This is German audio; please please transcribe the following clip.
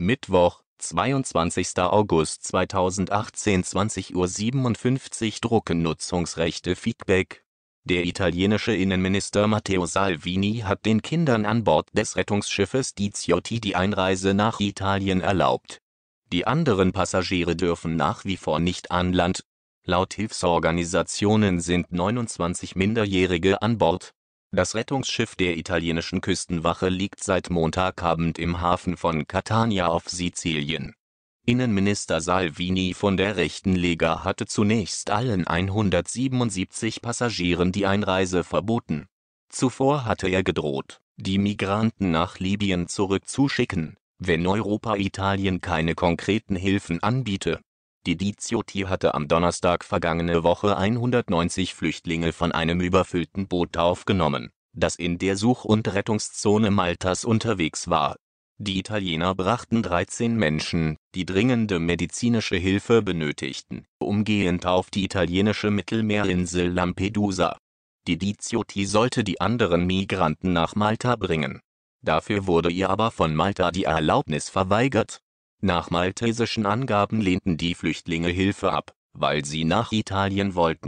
Mittwoch, 22. August 2018 20.57 Uhr Drucken Nutzungsrechte Feedback der italienische Innenminister Matteo Salvini hat den Kindern an Bord des Rettungsschiffes Diziotti die Einreise nach Italien erlaubt. Die anderen Passagiere dürfen nach wie vor nicht an Land. Laut Hilfsorganisationen sind 29 Minderjährige an Bord das Rettungsschiff der italienischen Küstenwache liegt seit Montagabend im Hafen von Catania auf Sizilien. Innenminister Salvini von der rechten Lega hatte zunächst allen 177 Passagieren die Einreise verboten. Zuvor hatte er gedroht, die Migranten nach Libyen zurückzuschicken, wenn Europa Italien keine konkreten Hilfen anbiete die Dizioti hatte am Donnerstag vergangene Woche 190 Flüchtlinge von einem überfüllten Boot aufgenommen, das in der Such- und Rettungszone Maltas unterwegs war. Die Italiener brachten 13 Menschen, die dringende medizinische Hilfe benötigten, umgehend auf die italienische Mittelmeerinsel Lampedusa. Die Dizioti sollte die anderen Migranten nach Malta bringen. Dafür wurde ihr aber von Malta die Erlaubnis verweigert nach maltesischen Angaben lehnten die Flüchtlinge Hilfe ab, weil sie nach Italien wollten